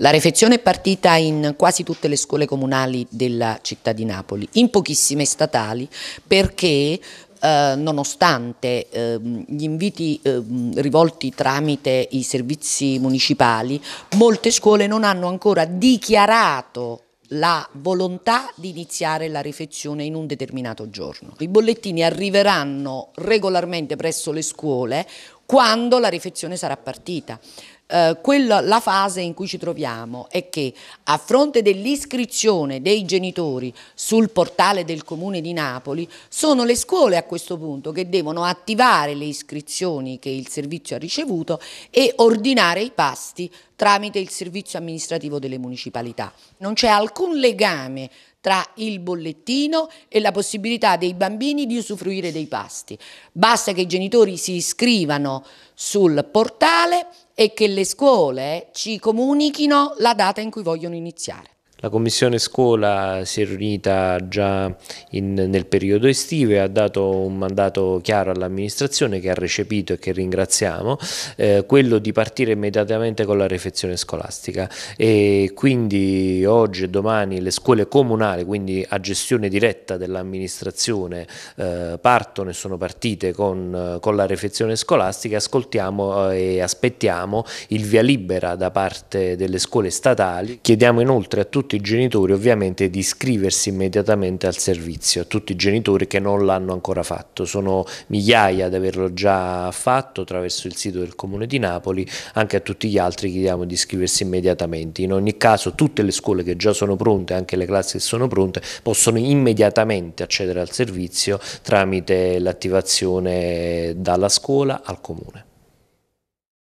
La refezione è partita in quasi tutte le scuole comunali della città di Napoli, in pochissime statali, perché eh, nonostante eh, gli inviti eh, rivolti tramite i servizi municipali, molte scuole non hanno ancora dichiarato la volontà di iniziare la refezione in un determinato giorno. I bollettini arriveranno regolarmente presso le scuole quando la refezione sarà partita eh, quella, la fase in cui ci troviamo è che a fronte dell'iscrizione dei genitori sul portale del Comune di Napoli sono le scuole a questo punto che devono attivare le iscrizioni che il servizio ha ricevuto e ordinare i pasti tramite il servizio amministrativo delle municipalità. Non c'è alcun legame tra il bollettino e la possibilità dei bambini di usufruire dei pasti. Basta che i genitori si iscrivano sul portale e che le scuole ci comunichino la data in cui vogliono iniziare. La Commissione Scuola si è riunita già in, nel periodo estivo e ha dato un mandato chiaro all'amministrazione che ha recepito e che ringraziamo, eh, quello di partire immediatamente con la refezione scolastica e quindi oggi e domani le scuole comunali, quindi a gestione diretta dell'amministrazione, eh, partono e sono partite con, con la refezione scolastica, ascoltiamo eh, e aspettiamo il via libera da parte delle scuole statali, chiediamo inoltre a tutti tutti i genitori ovviamente di iscriversi immediatamente al servizio, a tutti i genitori che non l'hanno ancora fatto, sono migliaia ad averlo già fatto attraverso il sito del Comune di Napoli, anche a tutti gli altri chiediamo di iscriversi immediatamente, in ogni caso tutte le scuole che già sono pronte, anche le classi che sono pronte, possono immediatamente accedere al servizio tramite l'attivazione dalla scuola al Comune.